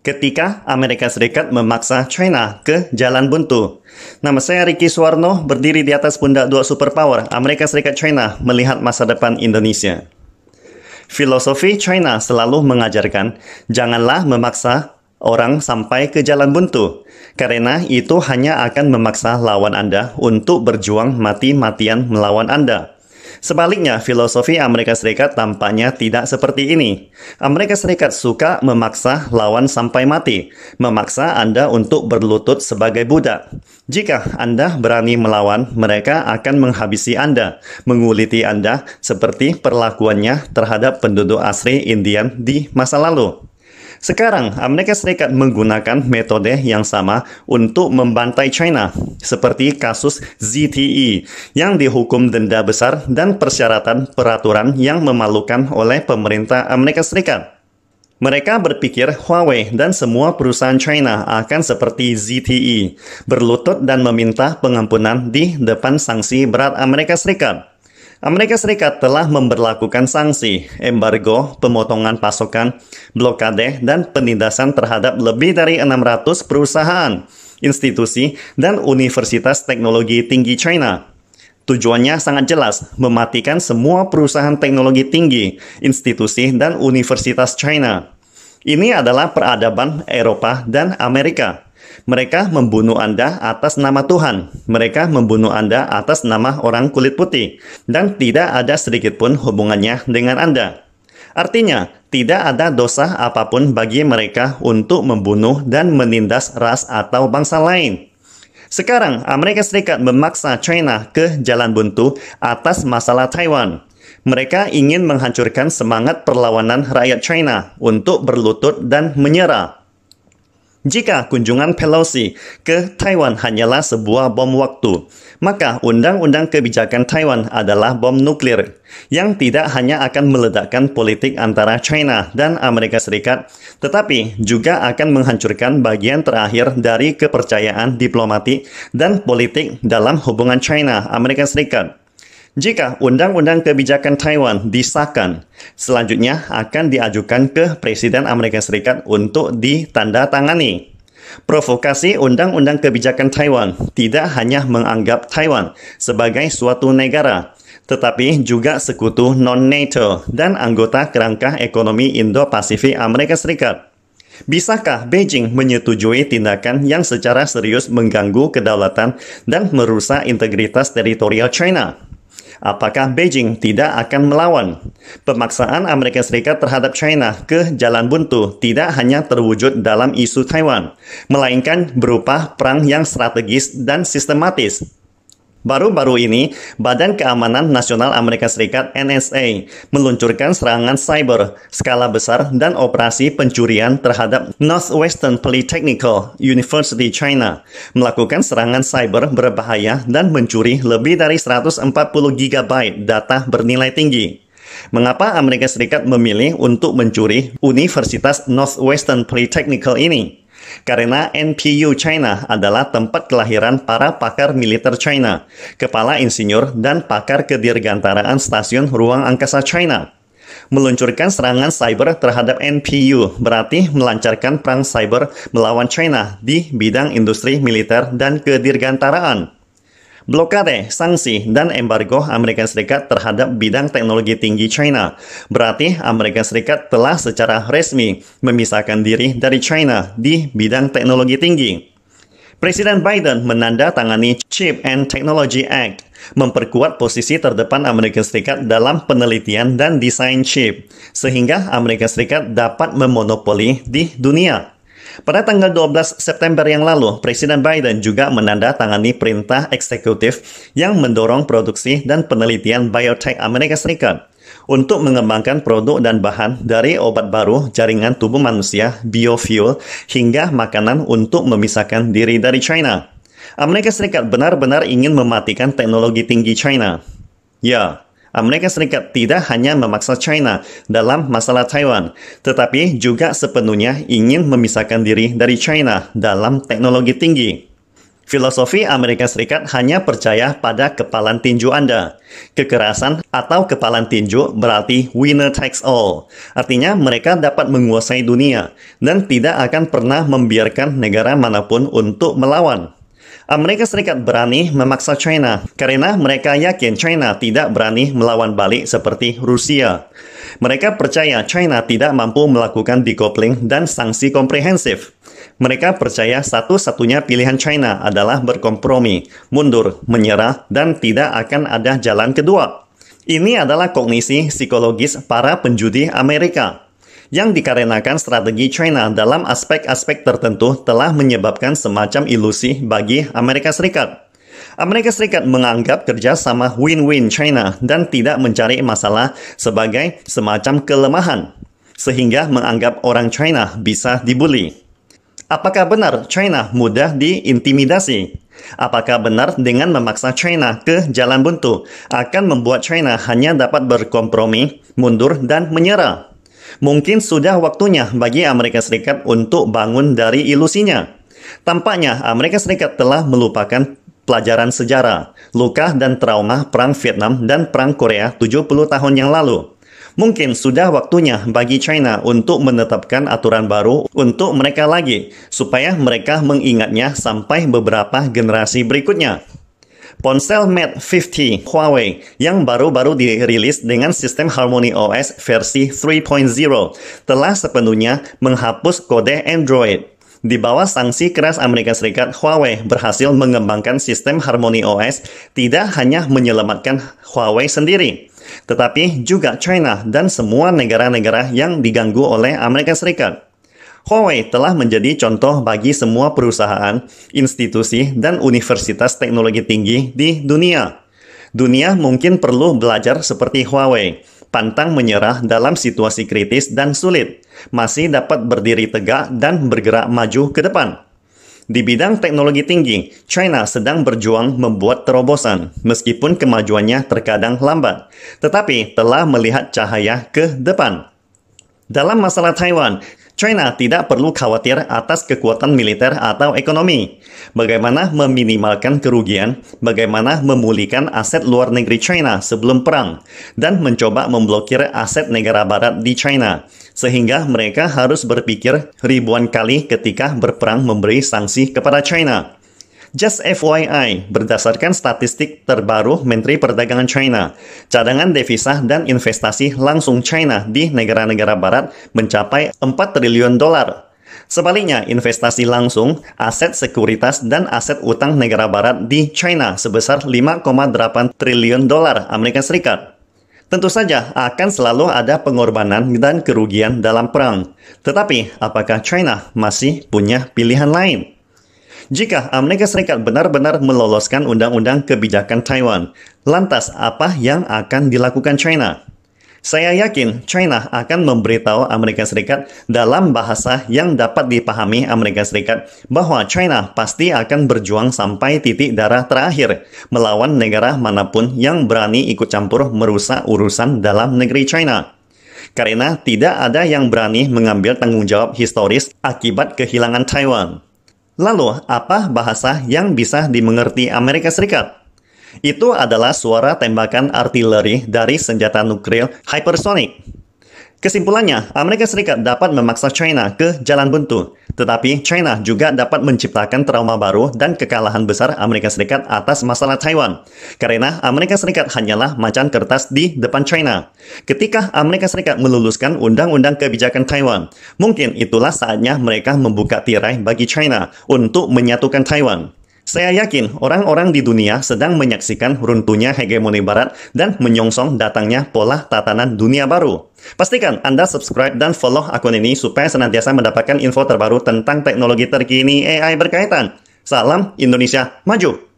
ketika Amerika Serikat memaksa China ke jalan buntu. Nama saya Ricky Suwarno, berdiri di atas pundak dua superpower, Amerika Serikat China, melihat masa depan Indonesia. Filosofi China selalu mengajarkan, janganlah memaksa orang sampai ke jalan buntu, karena itu hanya akan memaksa lawan Anda untuk berjuang mati-matian melawan Anda. Sebaliknya, filosofi Amerika Serikat tampaknya tidak seperti ini. Amerika Serikat suka memaksa lawan sampai mati, memaksa Anda untuk berlutut sebagai budak. Jika Anda berani melawan, mereka akan menghabisi Anda, menguliti Anda seperti perlakuannya terhadap penduduk asli Indian di masa lalu. Sekarang, Amerika Serikat menggunakan metode yang sama untuk membantai China, seperti kasus ZTE yang dihukum denda besar dan persyaratan peraturan yang memalukan oleh pemerintah Amerika Serikat. Mereka berpikir Huawei dan semua perusahaan China akan seperti ZTE, berlutut dan meminta pengampunan di depan sanksi berat Amerika Serikat. Amerika Serikat telah memberlakukan sanksi, embargo, pemotongan pasokan, blokade, dan penindasan terhadap lebih dari 600 perusahaan, institusi, dan universitas teknologi tinggi China. Tujuannya sangat jelas, mematikan semua perusahaan teknologi tinggi, institusi, dan universitas China. Ini adalah peradaban Eropa dan Amerika. Mereka membunuh Anda atas nama Tuhan. Mereka membunuh Anda atas nama orang kulit putih. Dan tidak ada sedikit pun hubungannya dengan Anda. Artinya, tidak ada dosa apapun bagi mereka untuk membunuh dan menindas ras atau bangsa lain. Sekarang, Amerika Serikat memaksa China ke jalan buntu atas masalah Taiwan. Mereka ingin menghancurkan semangat perlawanan rakyat China untuk berlutut dan menyerah. Jika kunjungan Pelosi ke Taiwan hanyalah sebuah bom waktu, maka undang-undang kebijakan Taiwan adalah bom nuklir yang tidak hanya akan meledakkan politik antara China dan Amerika Serikat, tetapi juga akan menghancurkan bagian terakhir dari kepercayaan diplomatik dan politik dalam hubungan China-Amerika Serikat. Jika undang-undang kebijakan Taiwan disahkan, selanjutnya akan diajukan ke Presiden Amerika Serikat untuk ditandatangani. Provokasi undang-undang kebijakan Taiwan tidak hanya menganggap Taiwan sebagai suatu negara, tetapi juga sekutu non-NATO dan anggota kerangka ekonomi Indo-Pasifik Amerika Serikat. Bisakah Beijing menyetujui tindakan yang secara serius mengganggu kedaulatan dan merusak integritas teritorial China? apakah Beijing tidak akan melawan. Pemaksaan Amerika Serikat terhadap China ke jalan buntu tidak hanya terwujud dalam isu Taiwan, melainkan berupa perang yang strategis dan sistematis Baru-baru ini, Badan Keamanan Nasional Amerika Serikat NSA meluncurkan serangan cyber skala besar dan operasi pencurian terhadap Northwestern Polytechnical University China melakukan serangan cyber berbahaya dan mencuri lebih dari 140 GB data bernilai tinggi. Mengapa Amerika Serikat memilih untuk mencuri Universitas Northwestern Polytechnical ini? Karena NPU China adalah tempat kelahiran para pakar militer China, kepala insinyur dan pakar kedirgantaraan stasiun ruang angkasa China. Meluncurkan serangan cyber terhadap NPU berarti melancarkan perang cyber melawan China di bidang industri militer dan kedirgantaraan. Blokade, sanksi, dan embargo Amerika Serikat terhadap bidang teknologi tinggi China. Berarti Amerika Serikat telah secara resmi memisahkan diri dari China di bidang teknologi tinggi. Presiden Biden menandatangani Chip and Technology Act, memperkuat posisi terdepan Amerika Serikat dalam penelitian dan desain chip, sehingga Amerika Serikat dapat memonopoli di dunia. Pada tanggal 12 September yang lalu, Presiden Biden juga menandatangani perintah eksekutif yang mendorong produksi dan penelitian biotech Amerika Serikat untuk mengembangkan produk dan bahan dari obat baru jaringan tubuh manusia, biofuel, hingga makanan untuk memisahkan diri dari China. Amerika Serikat benar-benar ingin mematikan teknologi tinggi China. Ya, Ah, Amerika Serikat tidak hanya memaksa China dalam masalah Taiwan, tetapi juga sepenuhnya ingin memisahkan diri dari China dalam teknologi tinggi. Filosofi Amerika Serikat hanya percaya pada kepalan tinju Anda. Kekerasan atau kepalan tinju berarti winner takes all. Artinya mereka dapat menguasai dunia dan tidak akan pernah membiarkan negara manapun untuk melawan. Amerika ah, Serikat berani memaksa China karena mereka yakin China tidak berani melawan balik seperti Rusia. Mereka percaya China tidak mampu melakukan decoupling dan sanksi komprehensif. Mereka percaya satu-satunya pilihan China adalah berkompromi, mundur, menyerah, dan tidak akan ada jalan kedua. Ini adalah kognisi psikologis para penjudi Amerika yang dikarenakan strategi China dalam aspek-aspek tertentu telah menyebabkan semacam ilusi bagi Amerika Serikat. Amerika Serikat menganggap kerja sama win-win China dan tidak mencari masalah sebagai semacam kelemahan, sehingga menganggap orang China bisa dibully. Apakah benar China mudah diintimidasi? Apakah benar dengan memaksa China ke jalan buntu akan membuat China hanya dapat berkompromi, mundur, dan menyerah? Mungkin sudah waktunya bagi Amerika Serikat untuk bangun dari ilusinya. Tampaknya Amerika Serikat telah melupakan pelajaran sejarah, luka dan trauma Perang Vietnam dan Perang Korea 70 tahun yang lalu. Mungkin sudah waktunya bagi China untuk menetapkan aturan baru untuk mereka lagi, supaya mereka mengingatnya sampai beberapa generasi berikutnya. Ponsel Mate 50 Huawei yang baru-baru dirilis dengan sistem Harmony OS versi 3.0 telah sepenuhnya menghapus kode Android. Di bawah sanksi keras Amerika Serikat, Huawei berhasil mengembangkan sistem Harmony OS tidak hanya menyelamatkan Huawei sendiri, tetapi juga China dan semua negara-negara yang diganggu oleh Amerika Serikat. Huawei telah menjadi contoh bagi semua perusahaan, institusi, dan universitas teknologi tinggi di dunia. Dunia mungkin perlu belajar seperti Huawei, pantang menyerah dalam situasi kritis dan sulit, masih dapat berdiri tegak dan bergerak maju ke depan. Di bidang teknologi tinggi, China sedang berjuang membuat terobosan, meskipun kemajuannya terkadang lambat, tetapi telah melihat cahaya ke depan. Dalam masalah Taiwan, China tidak perlu khawatir atas kekuatan militer atau ekonomi. Bagaimana meminimalkan kerugian, bagaimana memulihkan aset luar negeri China sebelum perang, dan mencoba memblokir aset negara barat di China. Sehingga mereka harus berpikir ribuan kali ketika berperang memberi sanksi kepada China. Just FYI, berdasarkan statistik terbaru Menteri Perdagangan China, cadangan devisa dan investasi langsung China di negara-negara barat mencapai 4 triliun dolar Sebaliknya, investasi langsung, aset sekuritas, dan aset utang negara barat di China sebesar 5,8 triliun dolar Amerika Serikat. Tentu saja akan selalu ada pengorbanan dan kerugian dalam perang. Tetapi, apakah China masih punya pilihan lain? jika Amerika Serikat benar-benar meloloskan undang-undang kebijakan Taiwan. Lantas apa yang akan dilakukan China? Saya yakin China akan memberitahu Amerika Serikat dalam bahasa yang dapat dipahami Amerika Serikat bahwa China pasti akan berjuang sampai titik darah terakhir melawan negara manapun yang berani ikut campur merusak urusan dalam negeri China. Karena tidak ada yang berani mengambil tanggung jawab historis akibat kehilangan Taiwan. Lalu, apa bahasa yang bisa dimengerti Amerika Serikat? Itu adalah suara tembakan artileri dari senjata nuklir hypersonic. Kesimpulannya, Amerika Serikat dapat memaksa China ke jalan buntu, tetapi China juga dapat menciptakan trauma baru dan kekalahan besar Amerika Serikat atas masalah Taiwan, karena Amerika Serikat hanyalah macan kertas di depan China. Ketika Amerika Serikat meluluskan undang-undang kebijakan Taiwan, mungkin itulah saatnya mereka membuka tirai bagi China untuk menyatukan Taiwan. Saya yakin orang-orang di dunia sedang menyaksikan runtuhnya hegemoni barat dan menyongsong datangnya pola tatanan dunia baru. Pastikan Anda subscribe dan follow akun ini supaya senantiasa mendapatkan info terbaru tentang teknologi terkini AI berkaitan. Salam Indonesia Maju!